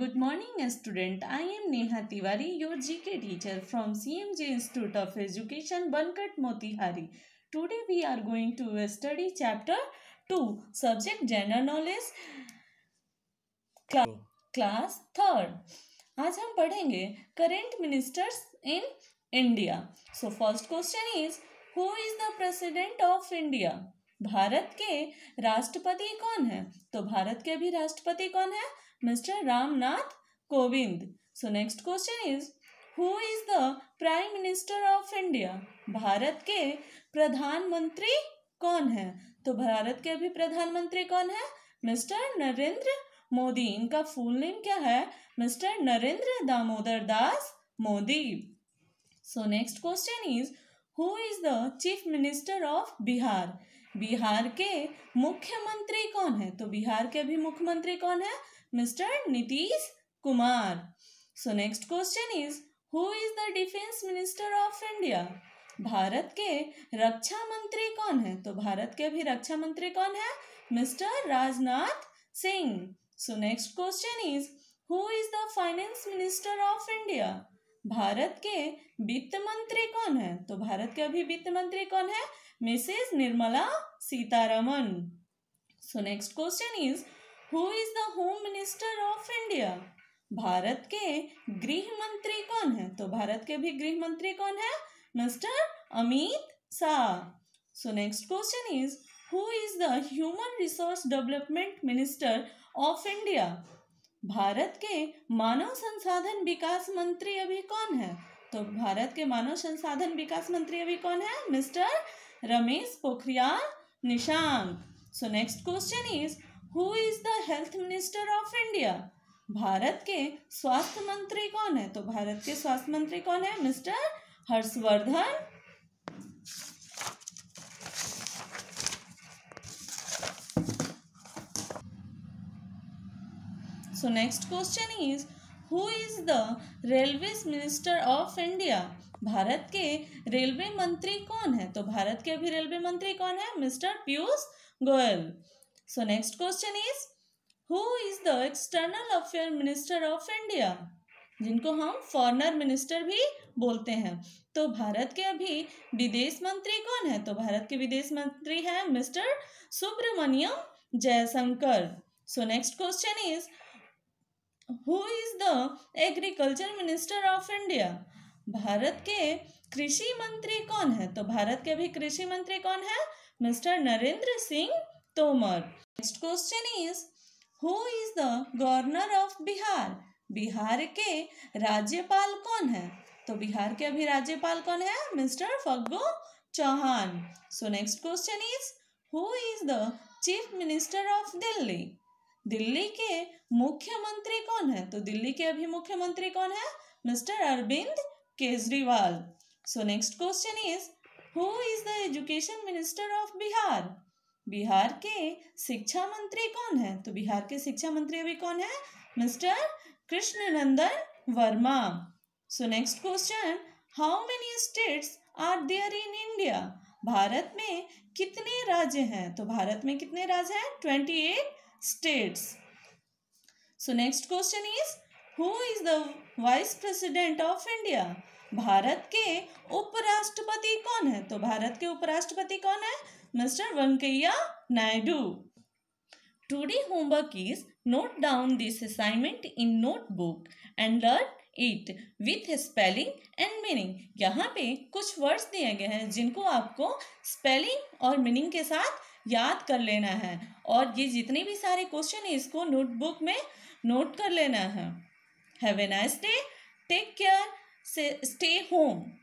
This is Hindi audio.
Good morning student. I am Neha Tiwari, your GK teacher from CMJ Institute of Education, Bankat Motihari. Today we are going to study chapter 2, subject general knowledge, Cla class 3rd. आज हम पढ़ेंगे current ministers in India so first question is who is the president of India Bharat के राष्ट्रपति कौन है तो भारत के भी राष्ट्रपति कौन है mister Ramnath Kovind so next question is who is the prime minister of India Bharat के प्रधानमंत्री कौन है तो भारत के अभी प्रधानमंत्री कौन है मिस्टर नरेंद्र मोदी इनका फुल नेम क्या है mister Narendra Damodar Das Modi so next question is who is the chief minister of Bihar Bihar के मुख्यमंत्री कौन है तो बिहार के अभी मुख्यमंत्री कौन है mister Nitish Kumar so next question is who is the defence minister of India Bharat के रक्षा मंत्री कौन है तो भारत के भी रक्षा मंत्री कौन है mister Rajnath Singh so next question is who is the finance minister of India Bharat के वित्त मंत्री कौन है तो भारत के अभी वित्त मंत्री कौन है Mrs Nirmala Sitharaman so next question is who is the home minister of India Bharat के गृह मंत्री कौन है तो भारत के भी गृह मंत्री कौन है mister Amit Shah so next question is who is the human resource development minister of India Bharat के मानव संसाधन विकास मंत्री अभी कौन है तो भारत के मानव संसाधन विकास मंत्री अभी कौन है mister Ramesh Pokhriyal Nishank so next question is who is the health minister of India Bharat के स्वास्थ्य मंत्री कौन है तो भारत के स्वास्थ्य मंत्री कौन है mister Harshvardhan so next question is who is the railway minister of India Bharat के रेलवे मंत्री कौन है तो भारत के अभी रेलवे मंत्री कौन है mister Piyush Goyal so next question is who is the external affair minister of India जिनको हम फॉरनर मिनिस्टर भी बोलते हैं तो भारत के अभी विदेश मंत्री कौन है तो भारत के विदेश मंत्री हैं mister Subrahmanyam Jaishankar so next question is who is the agriculture minister of India Bharat के कृषि मंत्री कौन है तो भारत के भी कृषि मंत्री कौन है mister Narendra Singh Tomar next question is who is the governor of Bihar Bihar के राज्यपाल कौन है तो बिहार के अभी राज्यपाल कौन है mister Phagu Chauhan so next question is who is the chief minister of Delhi Delhi के मुख्यमंत्री कौन है तो दिल्ली के अभी मुख्यमंत्री कौन है mister Arvind Kejriwal so next question is who is the education minister of Bihar Bihar के शिक्षा मंत्री कौन है तो बिहार के शिक्षा मंत्री अभी कौन है mister Krishna Nandan Verma so next question how many states are there in India Bharat में कितने राज्य हैं तो भारत में कितने राज्य हैं twenty eight states. So next question is who is the vice president of India? Bharat के उपराष्ट्रपति कौन है तो भारत के उपराष्ट्रपति कौन है mister Venkaiah Naidu today homework is note down this assignment in notebook and learn it with spelling and meaning यहाँ पे कुछ वर्ड्स दिए गए हैं जिनको आपको स्पेलिंग और मीनिंग के साथ याद कर लेना है और ये जितने भी सारे क्वेश्चन हैं इसको नोटबुक में नोट कर लेना है have a nice day take care stay home